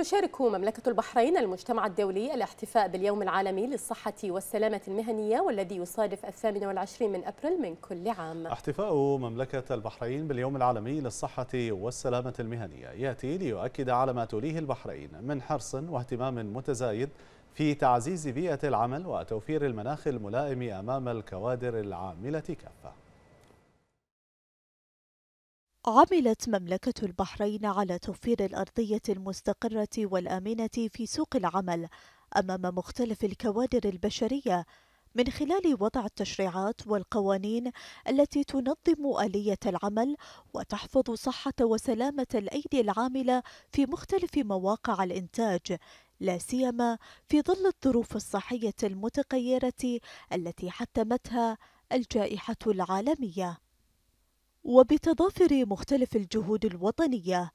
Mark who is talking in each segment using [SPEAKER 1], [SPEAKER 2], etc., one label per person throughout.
[SPEAKER 1] تشارك مملكة البحرين المجتمع الدولي الاحتفاء باليوم العالمي للصحة والسلامة المهنية والذي يصادف الثامن والعشرين من أبريل من كل عام
[SPEAKER 2] احتفاء مملكة البحرين باليوم العالمي للصحة والسلامة المهنية يأتي ليؤكد على ما توليه البحرين من حرص واهتمام متزايد في تعزيز بيئة العمل وتوفير المناخ الملائم أمام الكوادر العاملة كافة
[SPEAKER 1] عملت مملكة البحرين على توفير الأرضية المستقرة والآمنة في سوق العمل أمام مختلف الكوادر البشرية من خلال وضع التشريعات والقوانين التي تنظم آلية العمل وتحفظ صحة وسلامة الأيدي العاملة في مختلف مواقع الإنتاج لا سيما في ظل الظروف الصحية المتغيرة التي حتمتها الجائحة العالمية وبتضافر مختلف الجهود الوطنية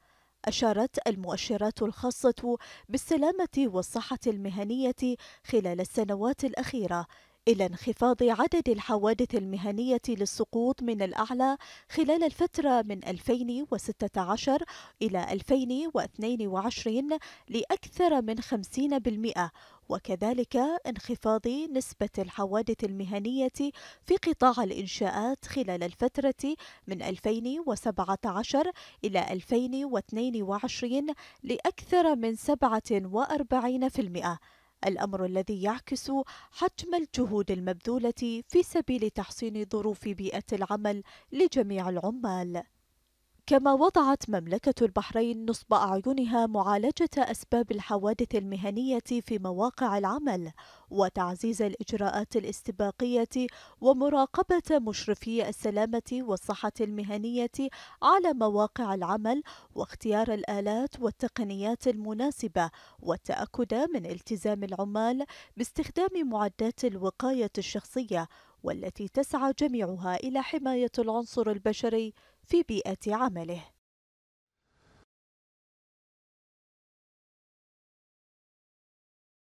[SPEAKER 1] أشارت المؤشرات الخاصة بالسلامة والصحة المهنية خلال السنوات الأخيرة إلى انخفاض عدد الحوادث المهنية للسقوط من الأعلى خلال الفترة من 2016 إلى 2022 لأكثر من 50% وكذلك انخفاض نسبة الحوادث المهنية في قطاع الإنشاءات خلال الفترة من 2017 إلى 2022 لأكثر من 47% الأمر الذي يعكس حجم الجهود المبذولة في سبيل تحسين ظروف بيئة العمل لجميع العمال كما وضعت مملكة البحرين نصب أعينها معالجة أسباب الحوادث المهنية في مواقع العمل وتعزيز الإجراءات الاستباقية ومراقبة مشرفي السلامة والصحة المهنية على مواقع العمل واختيار الآلات والتقنيات المناسبة والتأكد من التزام العمال باستخدام معدات الوقاية الشخصية والتي تسعى جميعها إلى حماية العنصر البشري
[SPEAKER 2] في بيئة عمله